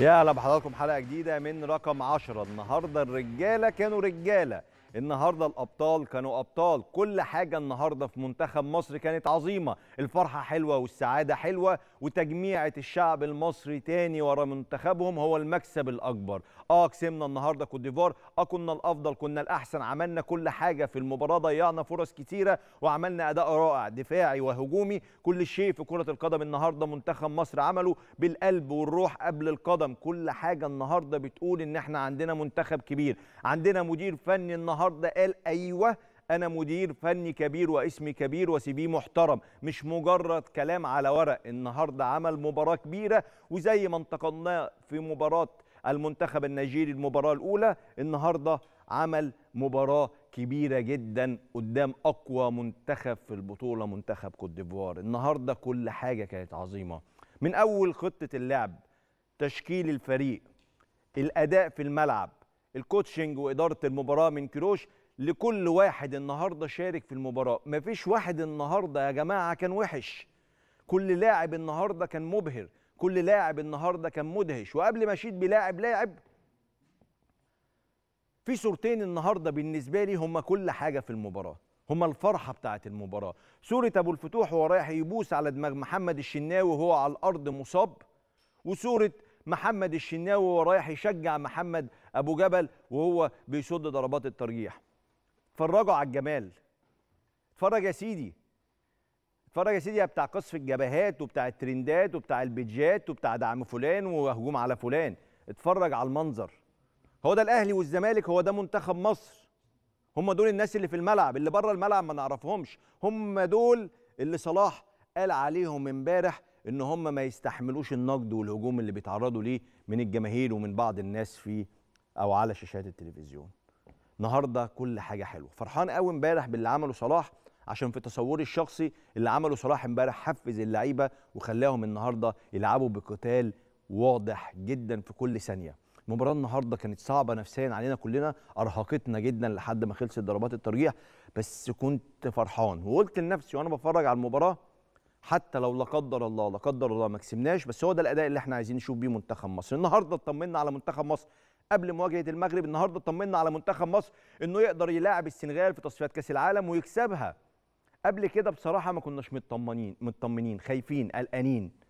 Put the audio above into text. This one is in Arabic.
يا اهلا بحضراتكم حلقه جديده من رقم 10 النهارده الرجاله كانوا رجاله النهارده الابطال كانوا ابطال كل حاجه النهارده في منتخب مصر كانت عظيمه الفرحه حلوه والسعاده حلوه وتجميعه الشعب المصري تاني ورا منتخبهم هو المكسب الاكبر اه كسبنا النهارده كوت ديفوار اه كنا الافضل كنا الاحسن عملنا كل حاجه في المباراه ضيعنا فرص كتيره وعملنا اداء رائع دفاعي وهجومي كل شيء في كره القدم النهارده منتخب مصر عمله بالقلب والروح قبل القدم كل حاجه النهارده بتقول ان احنا عندنا منتخب كبير عندنا مدير فني النهارده النهارده قال ايوه انا مدير فني كبير واسمي كبير وسيبي محترم مش مجرد كلام على ورق النهارده عمل مباراه كبيره وزي ما انتقدناه في مباراه المنتخب النيجيري المباراه الاولى النهارده عمل مباراه كبيره جدا قدام اقوى منتخب في البطوله منتخب كوت ديفوار النهارده كل حاجه كانت عظيمه من اول خطه اللعب تشكيل الفريق الاداء في الملعب الكوتشنج واداره المباراه من كيروش لكل واحد النهارده شارك في المباراه مفيش واحد النهارده يا جماعه كان وحش كل لاعب النهارده كان مبهر كل لاعب النهارده كان مدهش وقبل ما اشيد بلاعب لاعب في صورتين النهارده بالنسبه لي هم كل حاجه في المباراه هم الفرحه بتاعه المباراه صوره ابو الفتوح وهو رايح يبوس على دماغ محمد الشناوي وهو على الارض مصاب وصوره محمد الشناوي وهو رايح يشجع محمد ابو جبل وهو بيصد ضربات الترجيح اتفرجوا على الجمال اتفرج يا سيدي اتفرج يا سيدي بتاع قصف الجبهات وبتاع الترندات وبتاع البيجات وبتاع دعم فلان وهجوم على فلان اتفرج على المنظر هو ده الاهلي والزمالك هو ده منتخب مصر هم دول الناس اللي في الملعب اللي بره الملعب ما نعرفهمش هم دول اللي صلاح قال عليهم امبارح ان هم ما يستحملوش النقد والهجوم اللي بيتعرضوا ليه من الجماهير ومن بعض الناس في او على شاشات التلفزيون النهارده كل حاجه حلوه فرحان قوي امبارح باللي عمله صلاح عشان في تصوري الشخصي اللي عمله صلاح امبارح حفز اللعيبه وخلاهم النهارده يلعبوا بقتال واضح جدا في كل ثانيه المباراه النهارده كانت صعبه نفسيا علينا كلنا ارهقتنا جدا لحد ما خلصت ضربات الترجيح بس كنت فرحان وقلت لنفسي وانا بتفرج على المباراه حتى لو لا قدر الله لا قدر الله ما كسبناش بس هو ده الاداء اللي احنا عايزين نشوف بيه منتخب مصر النهارده اطمنا على منتخب مصر قبل مواجهه المغرب النهارده اطمنا على منتخب مصر انه يقدر يلاعب السنغال في تصفيات كاس العالم ويكسبها قبل كده بصراحه ما كناش مطمنين مطمنين خايفين قلقانين